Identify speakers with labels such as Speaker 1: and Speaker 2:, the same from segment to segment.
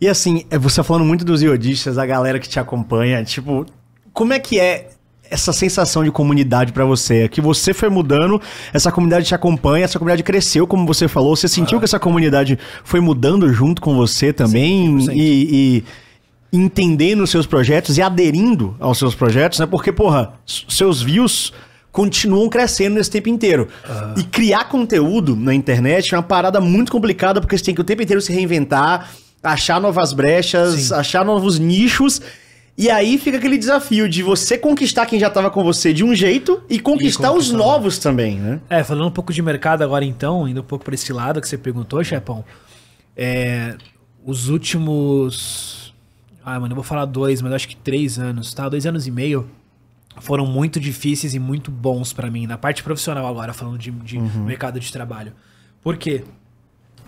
Speaker 1: E assim, é, você falando muito dos iodistas, a galera que te acompanha, tipo, como é que é essa sensação de comunidade para você? É que você foi mudando, essa comunidade te acompanha, essa comunidade cresceu, como você falou. Você sentiu ah. que essa comunidade foi mudando junto com você também? Sim, e, e entendendo os seus projetos e aderindo aos seus projetos, né? Porque, porra, seus views continuam crescendo nesse tempo inteiro. Ah. E criar conteúdo na internet é uma parada muito complicada, porque você tem que o tempo inteiro se reinventar achar novas brechas, Sim. achar novos nichos. E aí fica aquele desafio de você conquistar quem já estava com você de um jeito e conquistar, e os novos também, né?
Speaker 2: É, falando um pouco de mercado agora então, indo um pouco para esse lado que você perguntou, Chepão. É, os últimos. Ah, mano, eu vou falar dois, mas acho que três anos, tá? Dois anos e meio foram muito difíceis e muito bons para mim, na parte profissional agora, falando de, de uhum. mercado de trabalho. Por quê?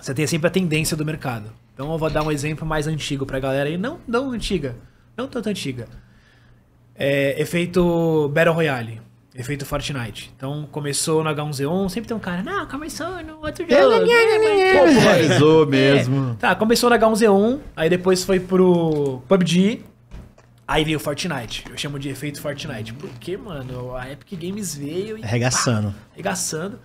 Speaker 2: Você tem sempre a tendência do mercado. Então eu vou dar um exemplo mais antigo pra galera aí. Não, não antiga. Não tanto antiga. É, efeito Battle Royale. Efeito Fortnite. Então começou no H1Z1, sempre tem um cara, não, começou no outro jogo. É é, Popularizou é. mesmo. É. Tá, começou no H1Z1, aí depois foi pro PUBG, aí veio Fortnite. Eu chamo de efeito Fortnite. Porque, mano, a Epic Games veio e. Arregaçando. Pá, arregaçando.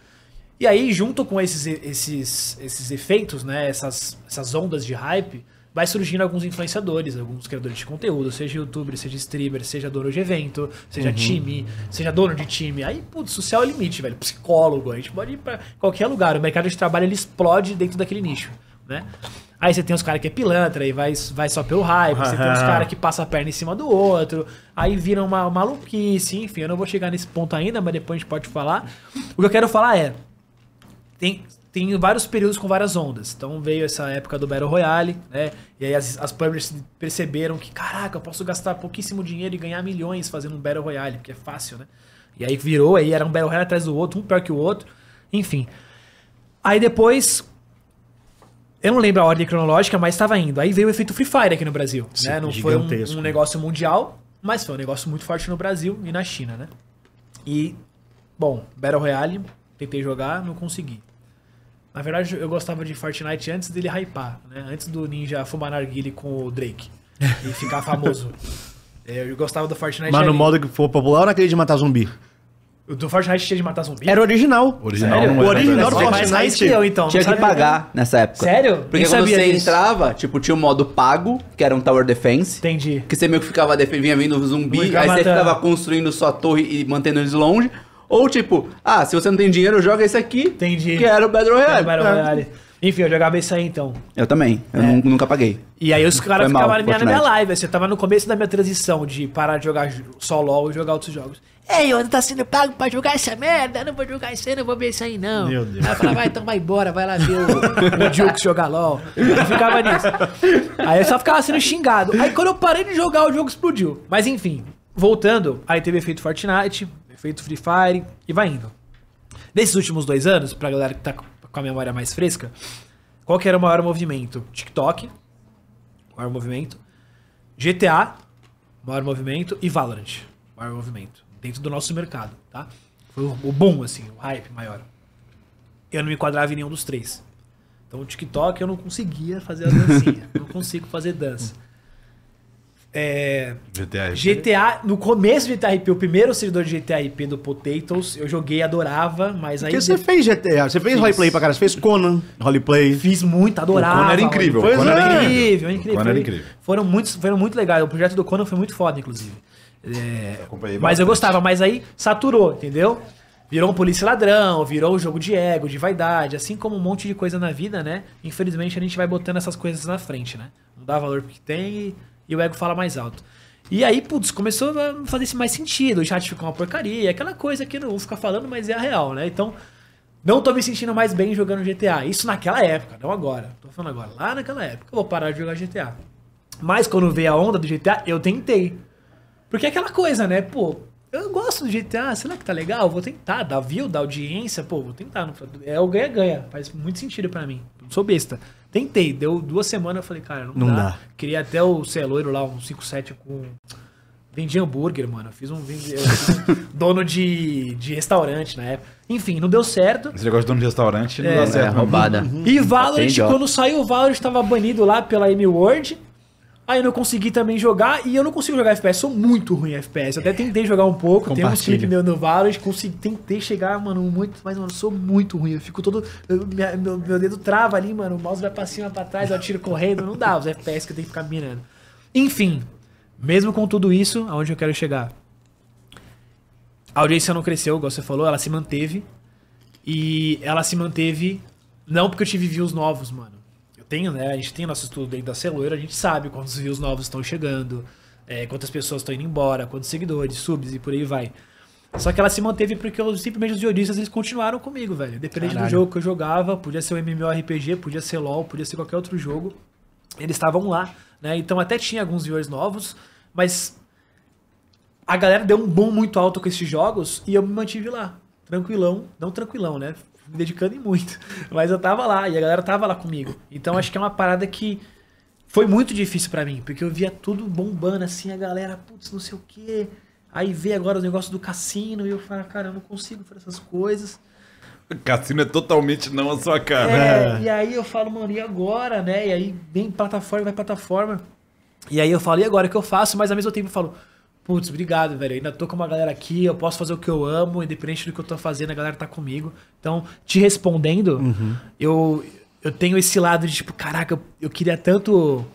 Speaker 2: E aí, junto com esses, esses, esses efeitos, né, essas, essas ondas de hype, vai surgindo alguns influenciadores, alguns criadores de conteúdo, seja youtuber, seja streamer, seja dono de evento, seja uhum. time, seja dono de time. Aí, putz, o céu é o limite, velho. Psicólogo, a gente pode ir pra qualquer lugar. O mercado de trabalho ele explode dentro daquele nicho, né? Aí você tem os caras que é pilantra e vai, vai só pelo hype, você tem os caras que passa a perna em cima do outro, aí vira uma maluquice, enfim, eu não vou chegar nesse ponto ainda, mas depois a gente pode falar. O que eu quero falar é, tem, tem vários períodos com várias ondas. Então veio essa época do Battle Royale, né? E aí as, as publishers perceberam que, caraca, eu posso gastar pouquíssimo dinheiro e ganhar milhões fazendo um Battle Royale, porque é fácil, né? E aí virou, aí era um Battle Royale atrás do outro, um pior que o outro. Enfim. Aí depois. Eu não lembro a ordem cronológica, mas estava indo. Aí veio o efeito Free Fire aqui no Brasil. Sim, né? Não foi um, um né? negócio mundial, mas foi um negócio muito forte no Brasil e na China, né? E, bom, Battle Royale, tentei jogar, não consegui. Na verdade, eu gostava de Fortnite antes dele hypar, né? Antes do Ninja fumar narguile com o Drake e ficar famoso. É, eu gostava do Fortnite. Mas no ali. modo
Speaker 1: que for popular ou naquele de matar zumbi?
Speaker 2: Do Fortnite tinha de matar zumbi? Era o original. Original Sério? não era. O original do Fortnite mais que eu, então. tinha que pagar nessa época. Sério? Porque Nem quando você entrava, tipo,
Speaker 3: tinha o um modo pago, que era um Tower Defense. Entendi. Que você meio que ficava, vinha vindo zumbi, aí você ficava
Speaker 2: construindo sua torre e mantendo eles longe. Ou tipo, ah, se você não tem dinheiro, joga esse aqui. Entendi. Que era o Battle Royale. Battle tá. Royale. É. Enfim, eu jogava isso aí então.
Speaker 3: Eu também. Eu é. nunca
Speaker 1: paguei.
Speaker 2: E aí os caras ficavam na minha, na minha live. você assim, tava no começo da minha transição de parar de jogar só LOL e jogar outros jogos. Ei, eu não tá sendo pago pra jogar essa merda, eu não vou jogar isso aí, não vou ver isso aí não. Meu Deus. Aí eu falava, vai, então vai embora, vai lá ver o, o Jukes jogar LOL. eu ficava nisso. Aí eu só ficava sendo xingado. Aí quando eu parei de jogar, o jogo explodiu. Mas enfim, voltando, aí teve efeito Fortnite, feito Free Fire e vai indo. Nesses últimos dois anos, pra galera que tá com a memória mais fresca, qual que era o maior movimento? TikTok, maior movimento. GTA, maior movimento. E Valorant, maior movimento. Dentro do nosso mercado, tá? Foi o boom, assim, o hype maior. Eu não me enquadrava em nenhum dos três. Então, o TikTok eu não conseguia fazer a dancinha. não consigo fazer dança. É, GTA, GTA no começo de GTA o primeiro servidor de GTA do Potatoes, eu joguei, adorava, mas aí. Porque você de... fez
Speaker 1: GTA, você fez roleplay pra cara, você fez Conan, roleplay. Fiz muito, adorava. O Conan era incrível, Conan era, incrível. incrível, incrível. Conan era incrível.
Speaker 2: Foram, muitos, foram muito legais, o projeto do Conan foi muito foda, inclusive. É,
Speaker 3: eu mas eu gostava,
Speaker 2: mas aí saturou, entendeu? Virou um polícia ladrão, virou um jogo de ego, de vaidade, assim como um monte de coisa na vida, né? Infelizmente a gente vai botando essas coisas na frente, né? Não dá valor pro que tem e e o ego fala mais alto. E aí, putz, começou a não fazer mais sentido, o chat ficou uma porcaria, aquela coisa que não vou ficar falando, mas é a real, né? Então, não tô me sentindo mais bem jogando GTA. Isso naquela época, não agora. Tô falando agora, lá naquela época, eu vou parar de jogar GTA. Mas quando veio a onda do GTA, eu tentei. Porque é aquela coisa, né? Pô, eu gosto do GTA, será que tá legal? Vou tentar, dá view, dá audiência, pô, vou tentar. É o ganha-ganha, faz muito sentido para mim. Sou besta. Tentei, deu duas semanas, eu falei, cara, não, não dá. dá. Queria até o celoiro lá, um 5-7 com. Vendi hambúrguer, mano. fiz um, vendi, eu fiz um dono de, de restaurante na época. Enfim, não deu certo. Esse negócio
Speaker 3: de dono de restaurante não é, dá certo. É, roubada. E Valorant, Entendi, quando
Speaker 2: saiu o Valorant, estava banido lá pela M-Word. Aí eu não consegui também jogar e eu não consigo jogar FPS, sou muito ruim em FPS. Eu até é. tentei jogar um pouco, tem uns clipes meu no Valorant, consegui, tentei chegar, mano, muito, mas mano, sou muito ruim. Eu fico todo. Eu, meu, meu, dedo trava ali, mano, o mouse vai pra cima, pra trás, eu tiro correndo, não dá os FPS que eu tenho que ficar mirando. Enfim, mesmo com tudo isso, aonde eu quero chegar? A audiência não cresceu, igual você falou, ela se manteve. E ela se manteve não porque eu tive views novos, mano tem né? A gente tem nosso estudo dentro da Celoeira, a gente sabe quantos views novos estão chegando, é, quantas pessoas estão indo embora, quantos seguidores, subs e por aí vai. Só que ela se manteve porque eu, simplesmente os jornalistas eles continuaram comigo, velho. Dependendo Caralho. do jogo que eu jogava, podia ser o MMORPG, podia ser LOL, podia ser qualquer outro jogo. Eles estavam lá, né? Então até tinha alguns viewers novos, mas a galera deu um boom muito alto com esses jogos e eu me mantive lá. Tranquilão, não tranquilão, né? me dedicando e muito. Mas eu tava lá e a galera tava lá comigo. Então acho que é uma parada que foi muito difícil para mim, porque eu via tudo bombando assim, a galera, putz, não sei o quê. Aí vê agora o negócio do cassino e eu falo, cara, eu não consigo fazer essas coisas.
Speaker 3: O cassino é totalmente não a sua cara. É, é, e
Speaker 2: aí eu falo, mano, e agora, né? E aí vem plataforma, vai plataforma. E aí eu falo, e agora o que eu faço? Mas ao mesmo tempo eu falo, putz, obrigado, velho. Eu ainda tô com uma galera aqui, eu posso fazer o que eu amo, independente do que eu tô fazendo, a galera tá comigo. Então, te respondendo, uhum. eu, eu tenho esse lado de tipo, caraca, eu, eu queria tanto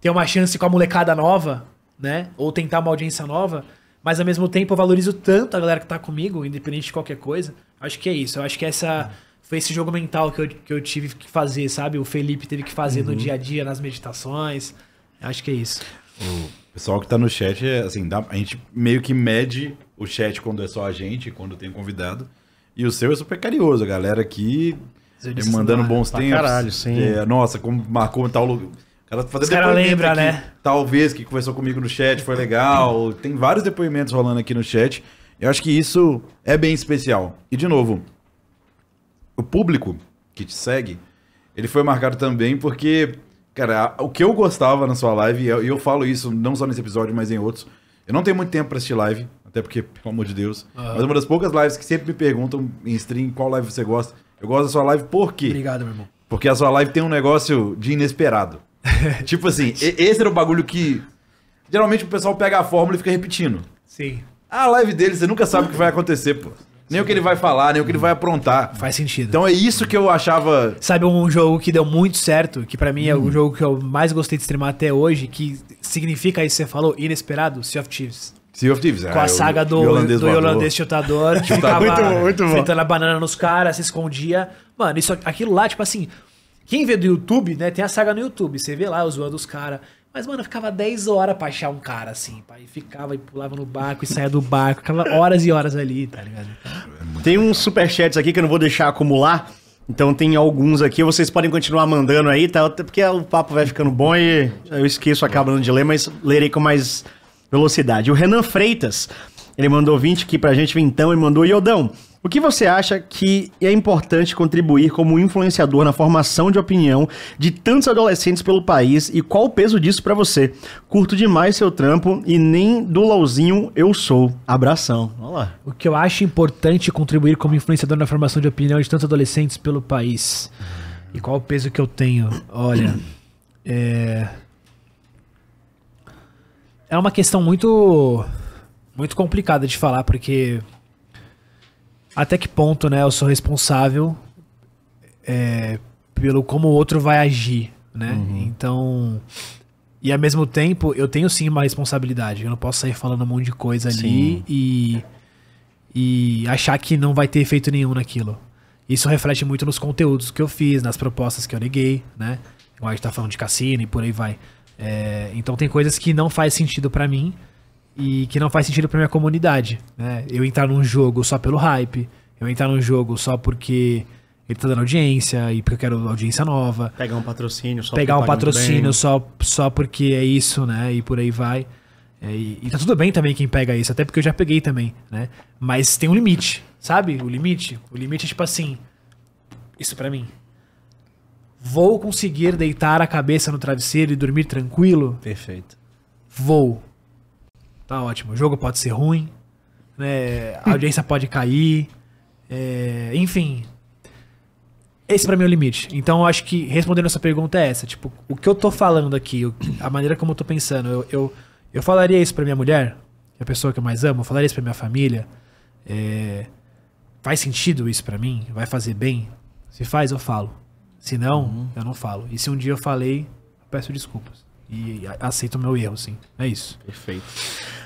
Speaker 2: ter uma chance com a molecada nova, né? Ou tentar uma audiência nova. Mas ao mesmo tempo eu valorizo tanto a galera que tá comigo, independente de qualquer coisa. Acho que é isso. Eu acho que essa foi esse jogo mental que eu, que eu tive que fazer, sabe? O Felipe teve que fazer uhum. no dia a dia, nas meditações. acho que é isso.
Speaker 3: Uhum pessoal que tá no chat, é, assim, dá, a gente meio que mede o chat quando é só a gente, quando tem convidado. E o seu é super carinhoso, a galera aqui disse, é mandando bons tempos. Caralho, sim. É, nossa, como marcou tal lugar. Ela tá fazendo Os caras lembra, né? Talvez que conversou comigo no chat, foi legal. Tem vários depoimentos rolando aqui no chat. Eu acho que isso é bem especial. E de novo, o público que te segue, ele foi marcado também porque Cara, o que eu gostava na sua live, e eu, falo isso não só nesse episódio, mas em outros, eu não tenho muito tempo para assistir live, até porque, pelo amor de Deus. Ah. Mas uma das poucas lives que sempre me perguntam em stream qual live você gosta. Eu gosto da sua live por quê? Obrigado, meu irmão. Porque a sua live tem um negócio de inesperado. tipo assim, esse era o bagulho que. Geralmente o pessoal pega a fórmula e fica repetindo. Sim. A live dele, você nunca sabe o que vai acontecer, pô. Nem o que ele vai falar, nem o que ele vai aprontar.
Speaker 2: Faz sentido. Então é isso que eu achava. Sabe um jogo que deu muito certo, que para mim hum. é o hum. jogo que eu mais gostei de streamar até hoje, que significa isso que você falou, inesperado, Sea of Thieves. Sea of Thieves, é, Com a saga do, holandês, do holandês chutador, que ficava muito bom, muito bom. a banana nos caras, se escondia. Mano, isso, aquilo lá, tipo assim, quem vê do YouTube, né, tem a saga no YouTube. Você vê lá zoando dos caras. Mas, mano, eu ficava 10 horas pra achar um cara, assim. Pai. Ficava e pulava no barco e saia do barco. Ficava horas e horas ali,
Speaker 1: tá ligado? É tem uns superchats aqui que eu não vou deixar acumular. Então tem alguns aqui, vocês podem continuar mandando aí, tá? Porque o papo vai ficando bom e eu esqueço, acabando de ler, mas lerei com mais velocidade. O Renan Freitas, ele mandou 20 aqui pra gente, então, e mandou Iodão. O que você acha que é importante contribuir como influenciador na formação de opinião de tantos adolescentes pelo país e qual o peso disso para você? Curto demais seu trampo e nem do LOLzinho eu sou.
Speaker 2: Abração. Olá. O que eu acho importante contribuir como influenciador na formação de opinião de tantos adolescentes pelo país. E qual o peso que eu tenho? Olha, é é uma questão muito muito complicada de falar porque até que ponto, né, eu sou responsável é, pelo como o outro vai agir, né? Uhum. Então, e ao mesmo tempo, eu tenho sim uma responsabilidade. Eu não posso sair falando um monte de coisa ali e e achar que não vai ter efeito nenhum naquilo. Isso reflete muito nos conteúdos que eu fiz, nas propostas que eu neguei, né? Igual a gente tá falando de cassino e por aí vai. É, então tem coisas que não faz sentido para mim e que não faz sentido para minha comunidade. Né? Eu entrar num jogo só pelo hype, eu entrar num jogo só porque ele tá dando audiência e porque eu quero audiência nova. Pegar um patrocínio
Speaker 1: só Pegar um tá patrocínio
Speaker 2: só, só porque é isso, né? E por aí vai. É, e, e tá tudo bem também quem pega isso, até porque eu já peguei também, né? Mas tem um limite, sabe? O limite. O limite é tipo assim. Isso para mim. Vou conseguir deitar a cabeça no travesseiro e dormir tranquilo? Perfeito. Vou tá ótimo. O jogo pode ser ruim, né? a audiência pode cair, é, enfim. Esse para mim é o limite. Então eu acho que respondendo essa pergunta é essa, tipo, o que eu tô falando aqui, a maneira como eu tô pensando, eu, eu, eu falaria isso para minha mulher, que é a pessoa que eu mais amo, eu falaria isso para minha família. É, faz sentido isso para mim? Vai fazer bem? Se faz, eu falo. Se não, uhum. eu não falo. E se um dia eu falei, eu peço desculpas. E aceito o meu erro, sim. É isso. Perfeito.